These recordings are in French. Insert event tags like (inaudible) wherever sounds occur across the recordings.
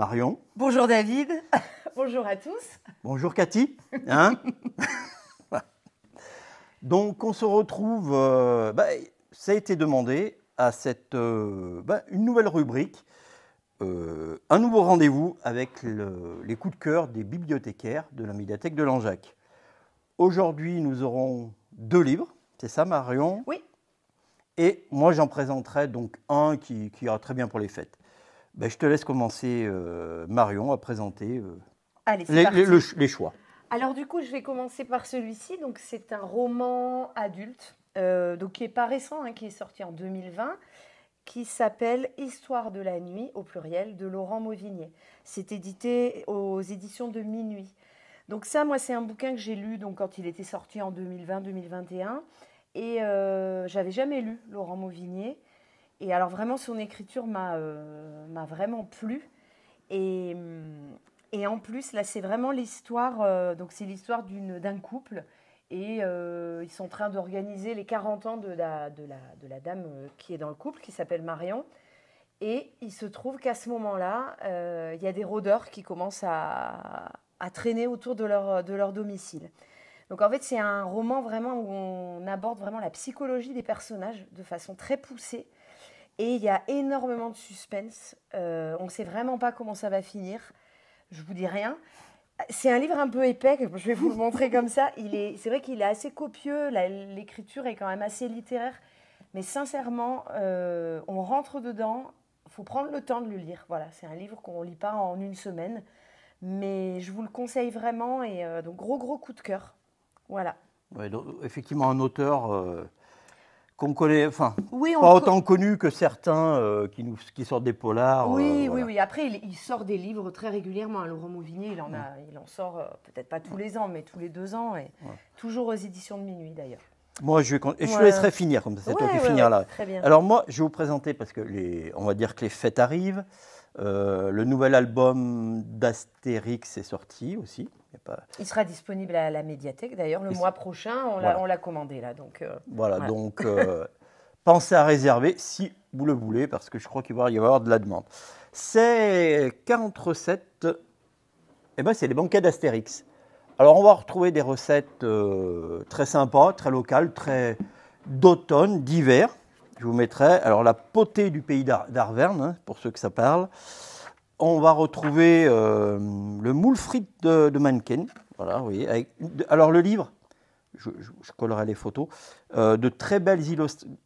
Marion. Bonjour David. (laughs) Bonjour à tous. Bonjour Cathy. Hein (laughs) Donc on se retrouve, euh, bah, ça a été demandé à cette, euh, bah, une nouvelle rubrique, euh, un nouveau rendez-vous avec les coups de cœur des bibliothécaires de la médiathèque de Langeac. Aujourd'hui nous aurons deux livres, c'est ça Marion Oui. Et moi j'en présenterai donc un qui, qui ira très bien pour les fêtes ben, je te laisse commencer, euh, Marion, à présenter euh, les, choix. Alors du coup, je vais commencer par celui-ci. Donc c'est un roman adulte, euh, donc qui est pas récent, hein, qui est sorti en 2020, qui s'appelle Histoire de la nuit au pluriel de Laurent Mauvigné. C'est édité aux éditions de Minuit. Donc ça, moi, c'est un bouquin que j'ai lu donc quand il était sorti en 2020-2021 et j'avais jamais lu Laurent Mauvigné. Et alors vraiment, son écriture m'a euh, vraiment plu. Euh, et, en plus, là, c'est vraiment l'histoire, euh, donc c'est l'histoire d'un couple. Et ils sont en train d'organiser les 40 ans de la, dame qui est dans le couple, qui s'appelle Marion. Et il se trouve qu'à ce moment-là, il y a des rôdeurs qui commencent à, traîner autour de leur, de leur domicile. Donc en fait, c'est un roman vraiment où on aborde vraiment la psychologie des personnages de façon très poussée. Et il y a énormément de suspense. Euh, on ne sait vraiment pas comment ça va finir. Je vous dis rien. C'est un livre un peu épais, je vais vous le montrer comme ça. Il est, c'est vrai qu'il est assez copieux, l'écriture est quand même assez littéraire. Mais sincèrement, euh, on rentre dedans, Il faut prendre le temps de le lire. Voilà, c'est un livre qu'on ne lit pas en une semaine. Mais je vous le conseille vraiment. Et euh, donc, gros, gros coup de cœur. Voilà. effectivement, un auteur qu'on connaît, enfin, pas autant connu que certains euh, qui, nous, qui sortent des polars. Oui, euh, oui, oui. Après, il, sort des livres très régulièrement. Hein, Laurent Mouvigny, il en, a, il en sort euh, peut-être pas tous les ans, mais tous les deux ans, et toujours aux éditions de minuit d'ailleurs. Moi, je, vais, et je te laisserai finir, comme ça, c'est toi qui hein, là. Alors moi, je vais vous présenter, parce que les, on va dire que les fêtes arrivent. le nouvel album d'Astérix est sorti aussi. Il sera disponible à la médiathèque d'ailleurs le mois prochain. On l'a commandé là. Donc, euh, voilà, donc euh, (laughs) pensez à réserver si vous le voulez parce que je crois qu'il va y avoir de la demande. C'est 40 recettes. Eh ben, c'est les banquets d'Astérix. Alors on va retrouver des recettes euh, très sympas, très locales, très d'automne, d'hiver. Je vous mettrai alors la potée du pays d'Arverne, hein, pour ceux que ça parle on va retrouver euh, le moule frites de, de Voilà, vous alors le livre, je, collerai les photos, euh, de très belles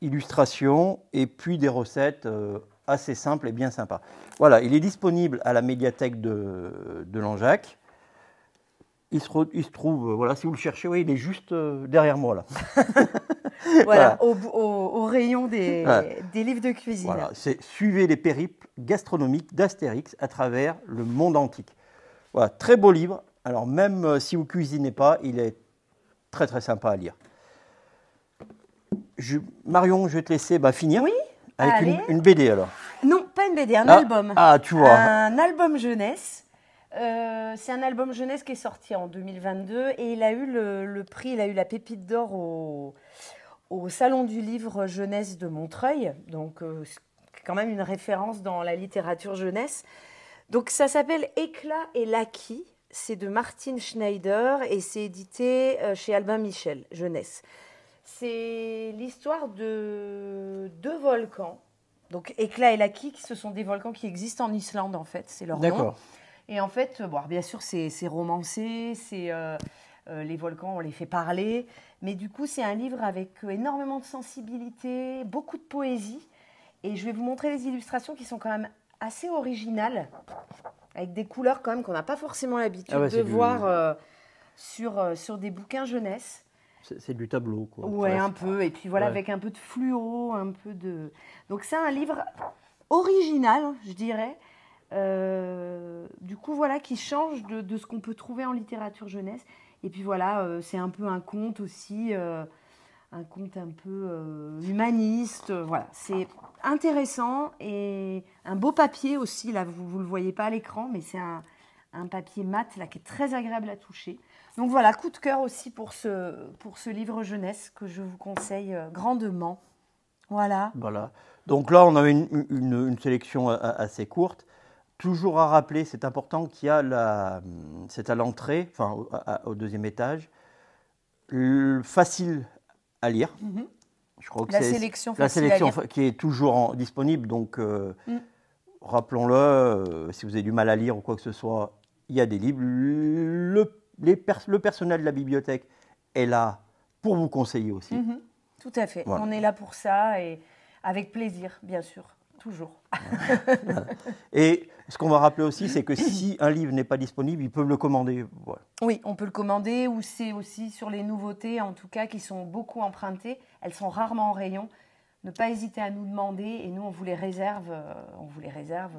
illustrations et puis des recettes euh, assez simples et bien sympas. Voilà, il est disponible à la médiathèque de, de Langeac. Il se, il se trouve, voilà, si vous le cherchez, oui, il est juste derrière moi là. (laughs) (laughs) voilà, Au, rayon des, livres de cuisine. Voilà, c'est suivez les périples gastronomiques d'Astérix à travers le monde antique. Voilà, très beau livre. Alors même euh, si vous cuisinez pas, il est très très sympa à lire. Marion, je vais te laisser bah, finir. Oui. Avec Une, BD alors. Non, pas une BD, un ah, album. Ah, tu vois. Un album jeunesse. Euh, c'est un album jeunesse qui est sorti en 2022 et il a eu le prix, il a eu la pépite d'or au, au Salon du Livre Jeunesse de Montreuil, donc euh, quand même une référence dans la littérature jeunesse. Donc ça s'appelle Éclat et l'acquis. C'est de Martin Schneider et c'est édité euh, chez Albin Michel, jeunesse. C'est l'histoire de deux volcans, donc Éclat et Laki, ce sont des volcans qui existent en Islande en fait, c'est leur nom. D'accord. Et en fait, euh, bon, bien sûr, c'est romancé, c'est euh, les volcans, on les fait parler. Mais du coup, c'est un livre avec euh, énormément de sensibilité, beaucoup de poésie. Et je vais vous montrer des illustrations qui sont quand même assez originales, avec des couleurs quand même qu'on n'a pas forcément l'habitude ah de voir euh, sur, sur des bouquins jeunesse. C'est du tableau, quoi. Ouais, un peu. Et puis voilà, avec un peu de fluo, un peu de. Donc c'est un livre original, je dirais. du coup, voilà, qui change de ce qu'on peut trouver en littérature jeunesse. Et puis voilà, euh, c'est un peu un conte aussi, euh, un conte un peu euh, humaniste. Voilà, c'est intéressant et un beau papier aussi. Là, vous ne le voyez pas à l'écran, mais c'est un, un, papier mat là qui est très agréable à toucher. Donc voilà, coup de cœur aussi pour ce, pour ce livre jeunesse que je vous conseille grandement. Voilà. Voilà. Donc là, on a une, une sélection assez courte. Toujours à rappeler, c'est important qu'il y a la, c'est à l'entrée, enfin au, deuxième étage, facile à lire. Mhm. Je crois que la sélection, qui est toujours disponible. Donc, euh, mm. rappelons-le, euh, si vous avez du mal à lire ou quoi que ce soit, il y a des livres. Le, personnel de la bibliothèque est là pour vous conseiller aussi. Mhm. Tout à fait. On est là pour ça et avec plaisir, bien sûr toujours. (laughs) Et ce qu'on va rappeler aussi, c'est que si un livre n'est pas disponible, ils peuvent le commander. Oui, on peut le commander ou c'est aussi sur les nouveautés, en tout cas, qui sont beaucoup empruntées. Elles sont rarement en rayon. Ne pas hésiter à nous demander et nous, on vous les réserve, euh, on vous les réserve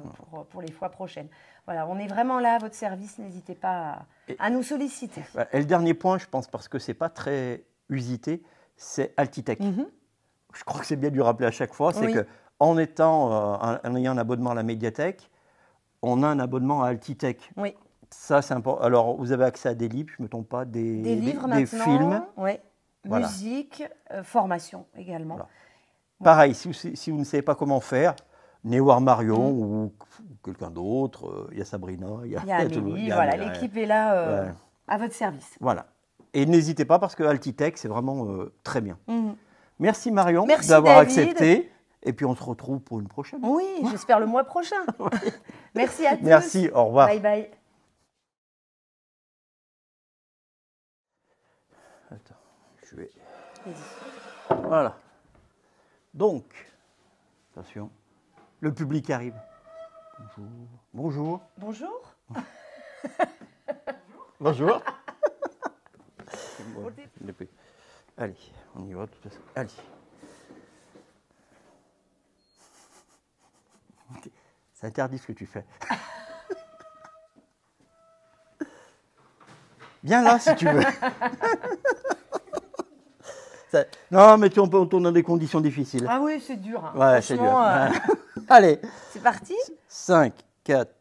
pour, les fois prochaines. Voilà, on est vraiment là à votre service. N'hésitez pas à, nous solliciter. Et le dernier point, je pense, parce que c'est pas très usité, c'est Altitech. Mhm. Je crois que c'est bien de lui rappeler à chaque fois, c'est que en, étant, euh, ayant un abonnement à la médiathèque, on a un abonnement à Altitech. Oui. Ça, c'est important. Alors, vous avez accès à des livres, je me trompe pas, des, livres des, films. Oui. Musique, euh, formation également. Pareil, si vous, ne savez pas comment faire, voir Marion mm. ou quelqu'un d'autre, euh, il y a Sabrina, il y a, Amélie, voilà, l'équipe est là à votre service. Voilà. Et n'hésitez pas parce que Altitech, c'est vraiment très bien. Mm. Merci Marion d'avoir accepté. Et puis on se retrouve pour une prochaine. Oui, j'espère le mois prochain. (laughs) Merci à tous. Merci, au revoir. Bye bye. Attends, je vais. Voilà. Donc, attention, le public arrive. Bonjour. Bonjour. Bonjour. (laughs) Bonjour. Allez, on y va tout à fait. Allez. interdit ce que tu fais. Viens là si tu veux. (laughs) Non, mais tu, on, on tourne dans des conditions difficiles. Ah oui, c'est dur. Hein. Ouais, c'est dur. Euh, (laughs) Allez, C'est parti 5, 4,